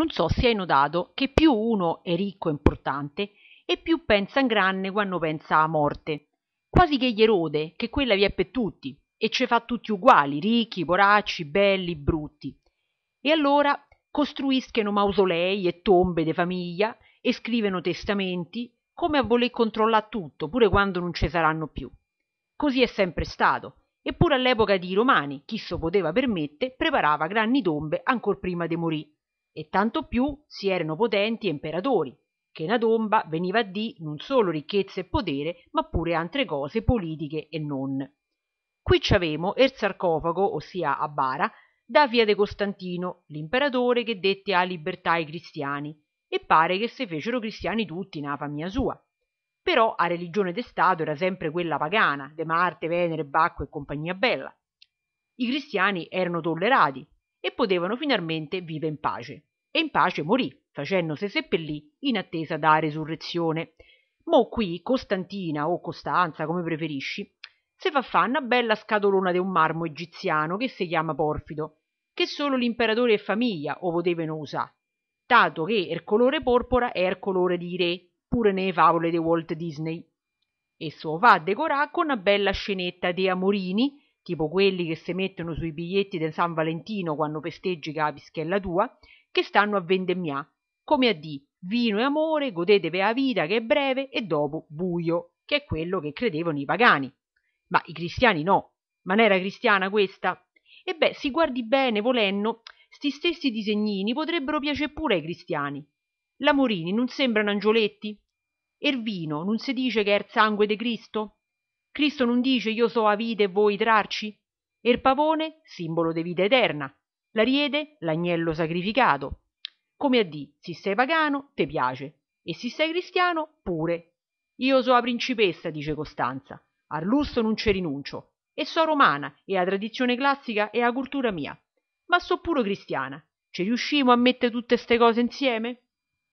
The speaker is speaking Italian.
non so se hai notato che più uno è ricco e importante e più pensa in grande quando pensa a morte quasi che gli erode che quella vi è per tutti e ce fa tutti uguali ricchi poracci belli brutti e allora costruiscono mausolei e tombe de famiglia e scrivono testamenti come a voler controllare tutto pure quando non ci saranno più così è sempre stato eppure all'epoca di romani chi so poteva permette preparava grandi tombe ancor prima de morì e tanto più si erano potenti e imperatori che na domba veniva a di non solo ricchezza e potere, ma pure altre cose politiche e non qui ci avemo il sarcofago ossia a bara da via de costantino l'imperatore che dette a libertà i cristiani e pare che se fecero cristiani tutti nella famiglia sua però a religione de stato era sempre quella pagana de marte venere bacco e compagnia bella i cristiani erano tollerati e potevano finalmente vive in pace e in pace morì facendosi seppellì in attesa da resurrezione mo qui costantina o costanza come preferisci se va fa una bella scatolona di un marmo egiziano che si chiama porfido che solo l'imperatore e famiglia o potevano usare, dato che il colore porpora è il colore di re pure ne favole di Walt Disney e so va decorare con una bella scenetta de amorini tipo quelli che se mettono sui biglietti del San Valentino quando festeggi ca pischella tua che stanno a vendemmià come a di vino e amore godetevi la vita che è breve e dopo buio, che è quello che credevano i pagani ma i cristiani no ma non era cristiana questa e beh si guardi bene volendo, sti stessi disegnini potrebbero piacere pure ai cristiani l'amorini non sembrano angioletti vino non si dice che è il sangue di cristo cristo non dice io so a vita e voi trarci e il pavone simbolo di vita eterna l'ariete l'agnello sacrificato come a di, se sei pagano te piace e se sei cristiano pure io so a principessa dice costanza al lusso non ci rinuncio e so romana e a tradizione classica e a cultura mia ma so pure cristiana ci riuscimo a mettere tutte ste cose insieme